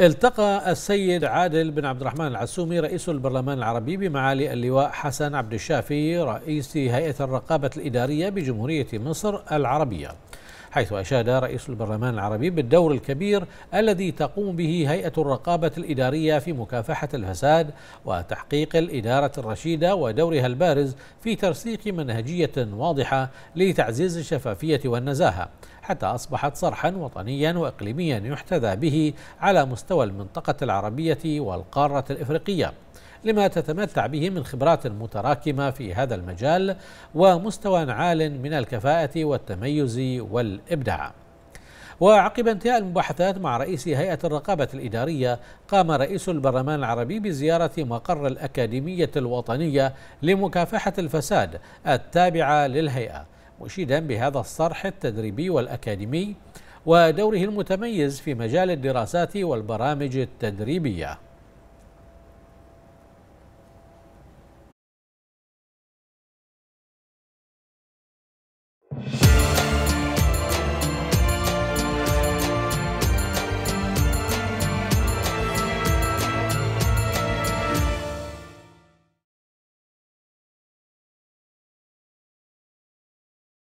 التقى السيد عادل بن عبد الرحمن العسومي رئيس البرلمان العربي بمعالي اللواء حسن عبد الشافي رئيس هيئة الرقابة الإدارية بجمهورية مصر العربية حيث أشاد رئيس البرلمان العربي بالدور الكبير الذي تقوم به هيئة الرقابة الإدارية في مكافحة الفساد وتحقيق الإدارة الرشيدة ودورها البارز في ترسيخ منهجية واضحة لتعزيز الشفافية والنزاهة حتى أصبحت صرحا وطنيا وإقليميا يحتذى به على مستوى المنطقة العربية والقارة الإفريقية لما تتمتع به من خبرات متراكمة في هذا المجال ومستوى عال من الكفاءة والتميز والإبداع وعقب انتهاء المباحثات مع رئيس هيئة الرقابة الإدارية قام رئيس البرلمان العربي بزيارة مقر الأكاديمية الوطنية لمكافحة الفساد التابعة للهيئة مشيدا بهذا الصرح التدريبي والأكاديمي ودوره المتميز في مجال الدراسات والبرامج التدريبيه